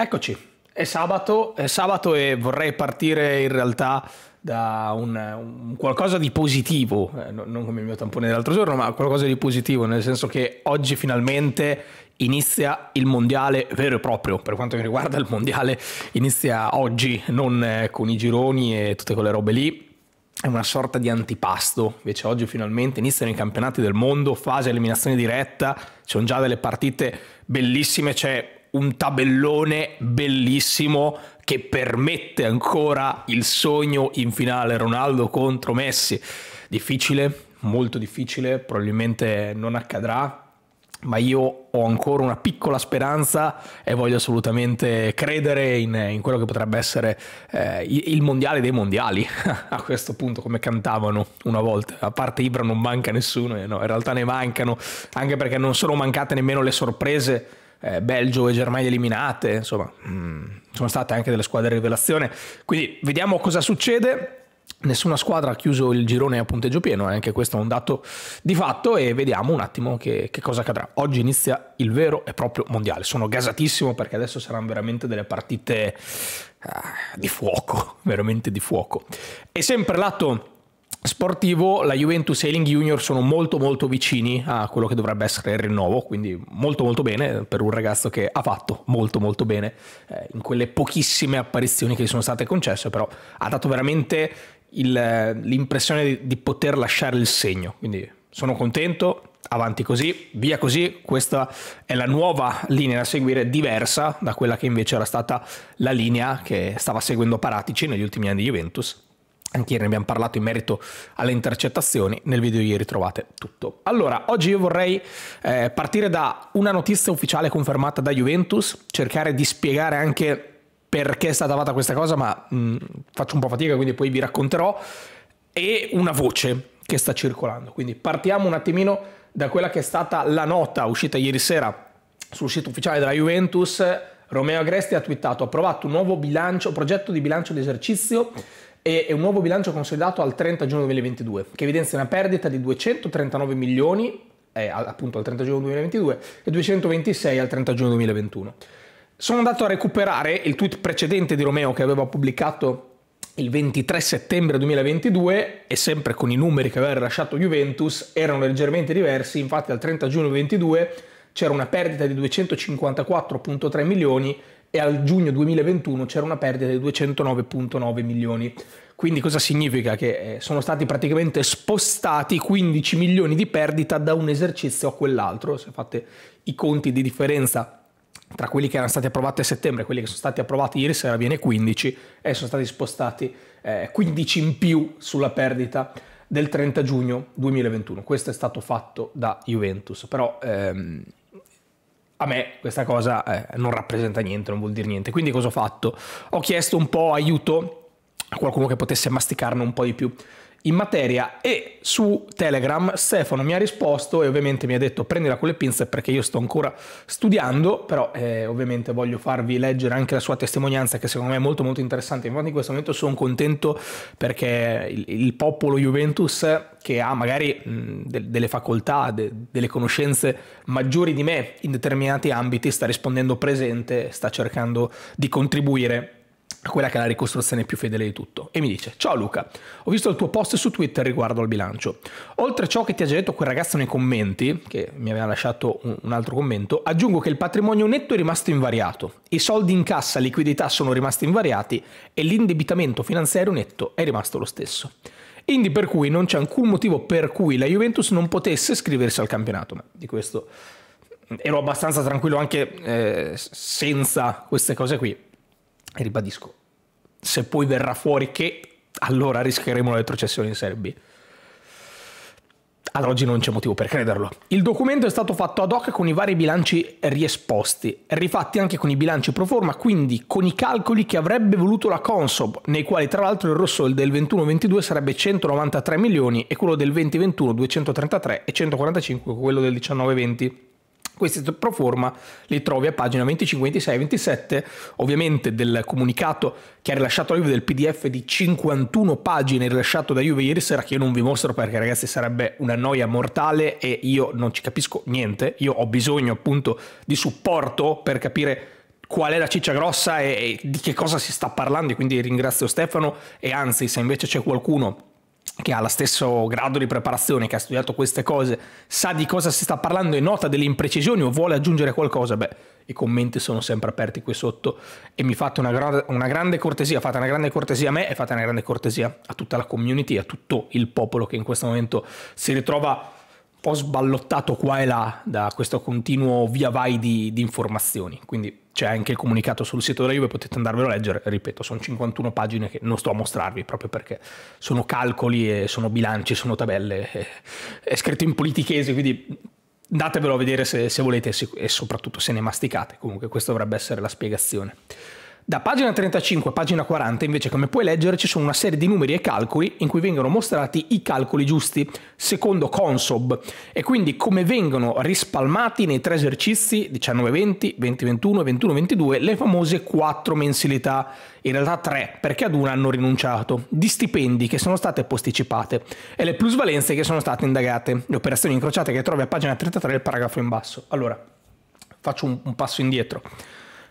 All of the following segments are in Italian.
Eccoci, è sabato, è sabato e vorrei partire in realtà da un, un qualcosa di positivo, eh, non come il mio tampone dell'altro giorno, ma qualcosa di positivo, nel senso che oggi finalmente inizia il mondiale vero e proprio, per quanto mi riguarda il mondiale inizia oggi, non eh, con i gironi e tutte quelle robe lì, è una sorta di antipasto. Invece oggi finalmente iniziano i campionati del mondo, fase eliminazione diretta, ci sono già delle partite bellissime, c'è un tabellone bellissimo che permette ancora il sogno in finale Ronaldo contro Messi. Difficile, molto difficile, probabilmente non accadrà, ma io ho ancora una piccola speranza e voglio assolutamente credere in, in quello che potrebbe essere eh, il mondiale dei mondiali a questo punto come cantavano una volta a parte Ibra non manca nessuno eh, no, in realtà ne mancano anche perché non sono mancate nemmeno le sorprese eh, Belgio e Germania eliminate, insomma, mh, mm, sono state anche delle squadre di rivelazione. Quindi vediamo cosa succede. Nessuna squadra ha chiuso il girone a punteggio pieno, eh? anche questo è un dato di fatto e vediamo un attimo che, che, cosa accadrà. Oggi inizia il vero e proprio mondiale, sono gasatissimo perché adesso saranno veramente delle partite ah, di fuoco, veramente di fuoco. E sempre lato sportivo la Juventus e Eling Junior sono molto molto vicini a quello che dovrebbe essere il rinnovo, quindi molto molto bene per un ragazzo che ha fatto molto molto bene eh, in quelle pochissime apparizioni che gli sono state concesse, però ha dato veramente il, l'impressione di, di poter lasciare il segno, quindi sono contento, avanti così, via così, questa è la nuova linea da seguire, diversa da quella che invece era stata la linea che stava seguendo Paratici negli ultimi anni di Juventus anche ieri ne abbiamo parlato in merito alle intercettazioni, nel video ieri trovate tutto. Allora, oggi io vorrei eh, partire da una notizia ufficiale confermata da Juventus, cercare di spiegare anche perché è stata fatta questa cosa, ma mh, mm, faccio un po' fatica, quindi poi vi racconterò, e una voce che sta circolando. Quindi partiamo un attimino da quella che è stata la nota uscita ieri sera sul sito ufficiale della Juventus. Romeo Agresti ha twittato, ha approvato un nuovo bilancio, progetto di bilancio d'esercizio e un nuovo bilancio consolidato al 30 giugno 2022 che evidenzia una perdita di 239 milioni eh, appunto al 30 giugno 2022 e 226 al 30 giugno 2021. Sono andato a recuperare il tweet precedente di Romeo che aveva pubblicato il 23 settembre 2022 e sempre con i numeri che aveva rilasciato Juventus erano leggermente diversi, infatti al 30 giugno 2022 c'era una perdita di 254.3 milioni e al giugno 2021 c'era una perdita di 209.9 milioni. Quindi cosa significa? Che eh, sono stati praticamente spostati 15 milioni di perdita da un esercizio a quell'altro, se fate i conti di differenza tra quelli che erano stati approvati a settembre e quelli che sono stati approvati ieri sera viene 15 e sono stati spostati 15 eh, in più sulla perdita del 30 giugno 2021. Questo è stato fatto da Juventus, però ehm, a me questa cosa eh, non rappresenta niente, non vuol dire niente. Quindi cosa ho fatto? Ho chiesto un po' aiuto a qualcuno che potesse masticarne un po' di più in materia e su Telegram Stefano mi ha risposto e ovviamente mi ha detto prendila con le pinze perché io sto ancora studiando, però eh, ovviamente voglio farvi leggere anche la sua testimonianza che secondo me è molto molto interessante, infatti in questo momento sono contento perché il, il popolo Juventus che ha magari mh, de delle facoltà, de delle conoscenze maggiori di me in determinati ambiti sta rispondendo presente, sta cercando di contribuire quella che è la ricostruzione più fedele di tutto, e mi dice: Ciao Luca, ho visto il tuo post su Twitter riguardo al bilancio. Oltre a ciò che ti ha già detto quel ragazzo nei commenti, che mi aveva lasciato un altro commento, aggiungo che il patrimonio netto è rimasto invariato, i soldi in cassa, liquidità sono rimasti invariati e l'indebitamento finanziario netto è rimasto lo stesso. Quindi per cui non c'è alcun motivo per cui la Juventus non potesse iscriversi al campionato. Ma di questo ero abbastanza tranquillo anche eh, senza queste cose qui. E ribadisco, se poi verrà fuori che allora rischieremo la retrocessione in Serie Ad oggi non c'è motivo per crederlo. Il documento è stato fatto ad hoc con i vari bilanci riesposti, rifatti anche con i bilanci pro forma, quindi con i calcoli che avrebbe voluto la Consob, nei quali tra l'altro il rosso del 21-22 sarebbe 193 milioni e quello del 20-21 233 e 145 quello del 19-20. Questi pro forma li trovi a pagina 25, 26, 27, ovviamente del comunicato che ha rilasciato la Juve del PDF di 51 pagine rilasciato da Juve ieri sera che io non vi mostro perché ragazzi sarebbe una noia mortale e io non ci capisco niente, io ho bisogno appunto di supporto per capire qual è la ciccia grossa e, e di che cosa si sta parlando quindi ringrazio Stefano e anzi se invece c'è qualcuno che ha lo stesso grado di preparazione, che ha studiato queste cose, sa di cosa si sta parlando e nota delle imprecisioni o vuole aggiungere qualcosa, beh, i commenti sono sempre aperti qui sotto e mi fate una, gra una grande cortesia, fate una grande cortesia a me e fate una grande cortesia a tutta la community, a tutto il popolo che in questo momento si ritrova un po' sballottato qua e là da questo continuo via vai di, di informazioni. Quindi c'è anche il comunicato sul sito della Juve, potete andarvelo a leggere, ripeto, sono 51 pagine che non sto a mostrarvi proprio perché sono calcoli e sono bilanci, sono tabelle, e, è scritto in politichese, quindi datevelo a vedere se, se volete e, e soprattutto se ne masticate, comunque questa dovrebbe essere la spiegazione. Da pagina 35 a pagina 40 invece come puoi leggere ci sono una serie di numeri e calcoli in cui vengono mostrati i calcoli giusti secondo Consob e quindi come vengono rispalmati nei tre esercizi 19-20, 20-21 21-22 le famose quattro mensilità, in realtà tre perché ad una hanno rinunciato, di stipendi che sono state posticipate e le plusvalenze che sono state indagate, le operazioni incrociate che trovi a pagina 33 del paragrafo in basso. Allora, faccio un, un passo indietro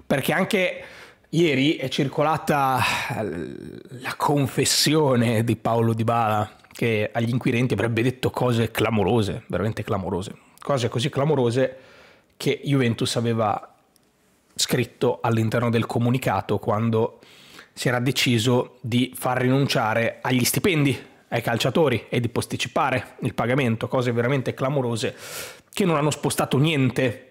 perché anche Ieri è circolata eh, la confessione di Paolo Di Bala che agli inquirenti avrebbe detto cose clamorose, veramente clamorose, cose così clamorose che Juventus aveva scritto all'interno del comunicato quando si era deciso di far rinunciare agli stipendi ai calciatori e di posticipare il pagamento, cose veramente clamorose che non hanno spostato niente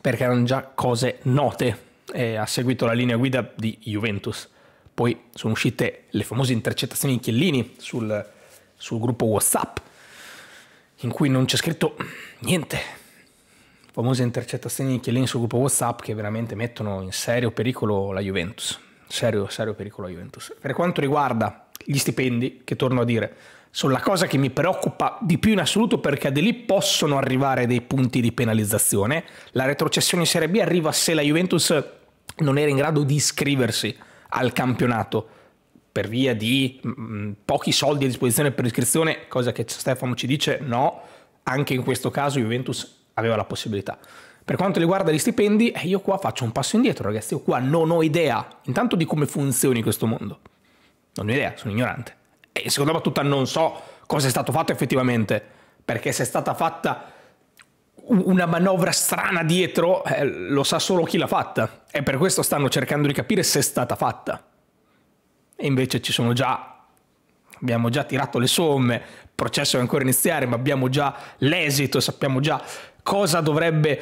perché erano già cose note eh, ha seguito la linea guida di Juventus. Poi sono uscite le famose intercettazioni di Chiellini sul, sul gruppo WhatsApp, in cui non c'è scritto niente. Famose intercettazioni di Chiellini sul gruppo WhatsApp che veramente mettono in serio pericolo la Juventus. Serio, serio pericolo la Juventus. Per quanto riguarda gli stipendi, che torno a dire, sono la cosa che mi preoccupa di più in assoluto perché di lì possono arrivare dei punti di penalizzazione. La retrocessione in Serie B arriva se la Juventus non era in grado di iscriversi al campionato per via di mh, mm, mm, pochi soldi a disposizione per iscrizione, cosa che Stefano ci dice no, anche in questo caso Juventus aveva la possibilità. Per quanto riguarda gli stipendi, eh, io qua faccio un passo indietro, ragazzi, io qua non ho idea intanto di come funzioni questo mondo. Non ho idea, sono ignorante. E in seconda battuta non so cosa è stato fatto effettivamente, perché se è stata fatta una manovra strana dietro, eh, lo sa solo chi l'ha fatta. E per questo stanno cercando di capire se è stata fatta. E invece ci sono già abbiamo già tirato le somme, il processo è ancora iniziare, ma abbiamo già l'esito, sappiamo già cosa dovrebbe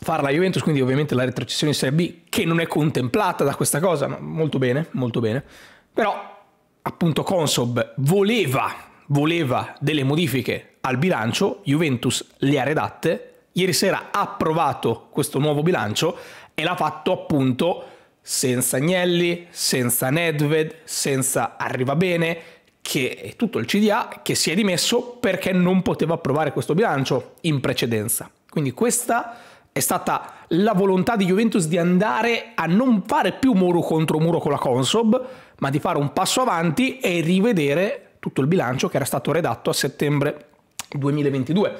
fare la Juventus, quindi ovviamente la retrocessione in Serie B che non è contemplata da questa cosa, ma molto bene, molto bene. Però appunto Consob voleva, voleva delle modifiche al bilancio, Juventus le ha redatte, ieri sera ha approvato questo nuovo bilancio e l'ha fatto appunto senza Agnelli, senza Nedved, senza Arrivabene, che è tutto il CDA che si è dimesso perché non poteva approvare questo bilancio in precedenza. Quindi questa è stata la volontà di Juventus di andare a non fare più muro contro muro con la Consob, ma di fare un passo avanti e rivedere tutto il bilancio che era stato redatto a settembre 2022.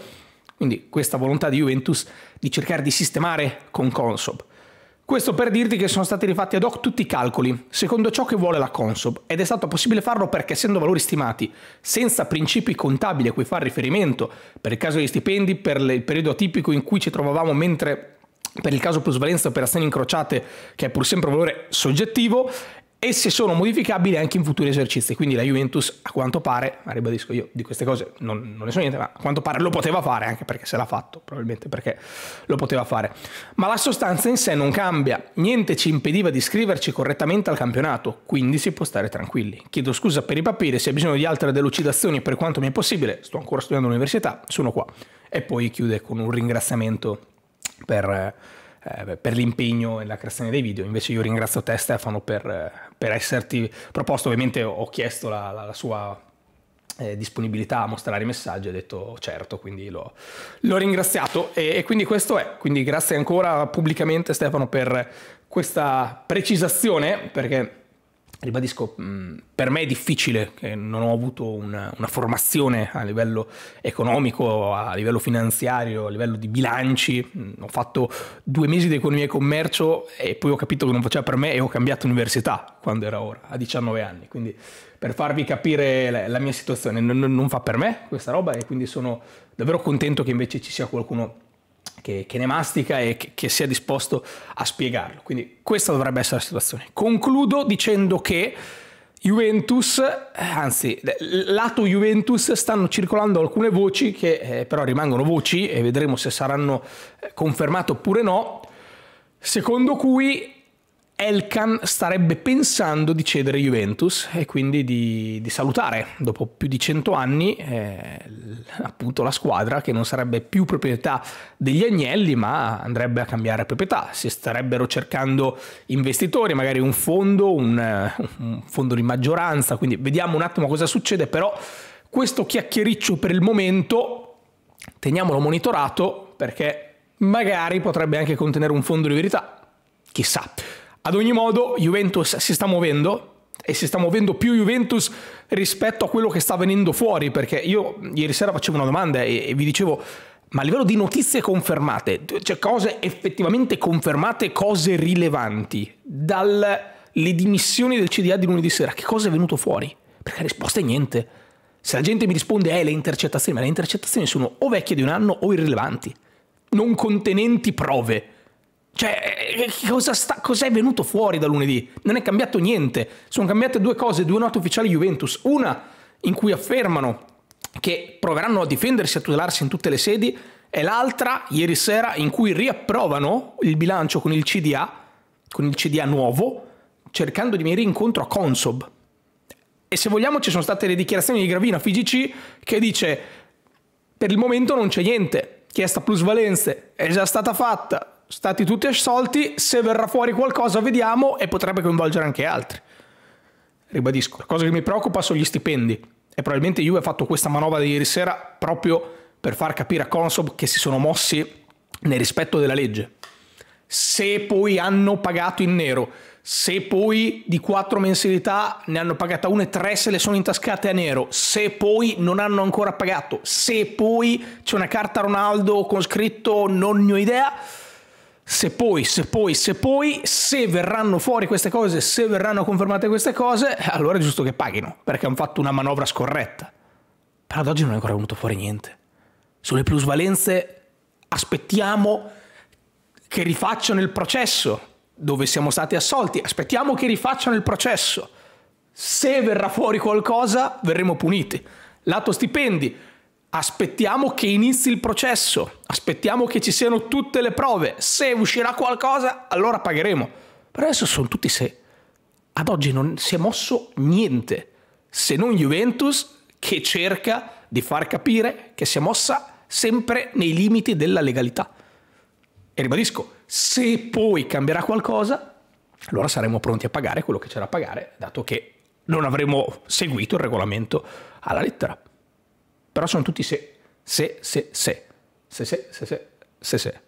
Quindi questa volontà di Juventus di cercare di sistemare con Consob. Questo per dirti che sono stati rifatti ad hoc tutti i calcoli, secondo ciò che vuole la Consob, ed è stato possibile farlo perché essendo valori stimati, senza principi contabili a cui far riferimento, per il caso degli stipendi, per il periodo atipico in cui ci trovavamo mentre per il caso plusvalenza operazioni incrociate, che è pur sempre un valore soggettivo, esse sono modificabili anche in futuri esercizi, quindi la Juventus a quanto pare, ma ribadisco io di queste cose non, non, ne so niente, ma a quanto pare lo poteva fare, anche perché se l'ha fatto, probabilmente perché lo poteva fare. Ma la sostanza in sé non cambia, niente ci impediva di iscriverci correttamente al campionato, quindi si può stare tranquilli. Chiedo scusa per i papiri, se hai bisogno di altre delucidazioni per quanto mi è possibile, sto ancora studiando all'università, sono qua. E poi chiude con un ringraziamento per eh, per l'impegno e la creazione dei video. Invece io ringrazio te Stefano per, eh, per esserti proposto, ovviamente ho chiesto la, la, la sua eh, disponibilità a mostrare i messaggi, ha detto certo, quindi l'ho, l'ho ringraziato e, e, quindi questo è, quindi grazie ancora pubblicamente Stefano per questa precisazione perché Ribadisco, mm, per me è difficile, che non ho avuto una, una, formazione a livello economico, a livello finanziario, a livello di bilanci. Mm, ho fatto due mesi di economia e commercio e poi ho capito che non faceva per me e ho cambiato università quando era ora, a 19 anni. Quindi per farvi capire la, la mia situazione, non, non fa per me questa roba e quindi sono davvero contento che invece ci sia qualcuno che, che ne mastica e che, che sia disposto a spiegarlo. Quindi questa dovrebbe essere la situazione. Concludo dicendo che Juventus, anzi, lato Juventus stanno circolando alcune voci che eh, però rimangono voci e vedremo se saranno eh, confermate oppure no, secondo cui Elkan starebbe pensando di cedere Juventus e quindi di, di salutare dopo più di 100 anni eh, appunto la squadra che non sarebbe più proprietà degli Agnelli ma andrebbe a cambiare proprietà, si starebbero cercando investitori, magari un fondo, un, un fondo di maggioranza, quindi vediamo un attimo cosa succede, però questo chiacchiericcio per il momento teniamolo monitorato perché magari potrebbe anche contenere un fondo di verità, chissà. Ad ogni modo, Juventus si sta muovendo e si sta muovendo più Juventus rispetto a quello che sta venendo fuori, perché io ieri sera facevo una domanda e, e vi dicevo ma a livello di notizie confermate, cioè cose effettivamente confermate, cose rilevanti, dalle dimissioni del CDA di lunedì sera, che cosa è venuto fuori? Perché la risposta è niente. Se la gente mi risponde, eh, le intercettazioni, ma le intercettazioni sono o vecchie di un anno o irrilevanti, non contenenti prove. Cioè, eh, eh, cosa sta, cos'è venuto fuori da lunedì? Non è cambiato niente. Sono cambiate due cose, due note ufficiali Juventus. Una in cui affermano che proveranno a difendersi e a tutelarsi in tutte le sedi, e l'altra ieri sera in cui riapprovano il bilancio con il CDA, con il CDA nuovo, cercando di venire incontro a Consob. E se vogliamo ci sono state le dichiarazioni di Gravina FIGC che dice per il momento non c'è niente, chiesta plusvalenze, è già stata fatta, stati tutti assolti, se verrà fuori qualcosa vediamo e potrebbe coinvolgere anche altri. Ribadisco, la cosa che mi preoccupa sono gli stipendi e probabilmente Juve ha fatto questa manovra di ieri sera proprio per far capire a Consob che si sono mossi nel rispetto della legge. Se poi hanno pagato in nero, se poi di quattro mensilità ne hanno pagata una e tre se le sono intascate a nero, se poi non hanno ancora pagato, se poi c'è una carta Ronaldo con scritto non ne ho idea, se poi, se poi, se poi, se verranno fuori queste cose, se verranno confermate queste cose, allora è giusto che paghino, perché hanno fatto una manovra scorretta. Però ad oggi non è ancora venuto fuori niente. Sulle plusvalenze aspettiamo che rifacciano il processo dove siamo stati assolti, aspettiamo che rifacciano il processo. Se verrà fuori qualcosa, verremo puniti. Lato stipendi, Aspettiamo che inizi il processo, aspettiamo che ci siano tutte le prove. Se uscirà qualcosa, allora pagheremo. Per adesso sono tutti se. Ad oggi non si è mosso niente, se non Juventus che cerca di far capire che si è mossa sempre nei limiti della legalità. E ribadisco, se poi cambierà qualcosa, allora saremo pronti a pagare quello che c'era da pagare, dato che non avremo seguito il regolamento alla lettera. Però sono tutti se, se, se, se, se, se, se, se, se.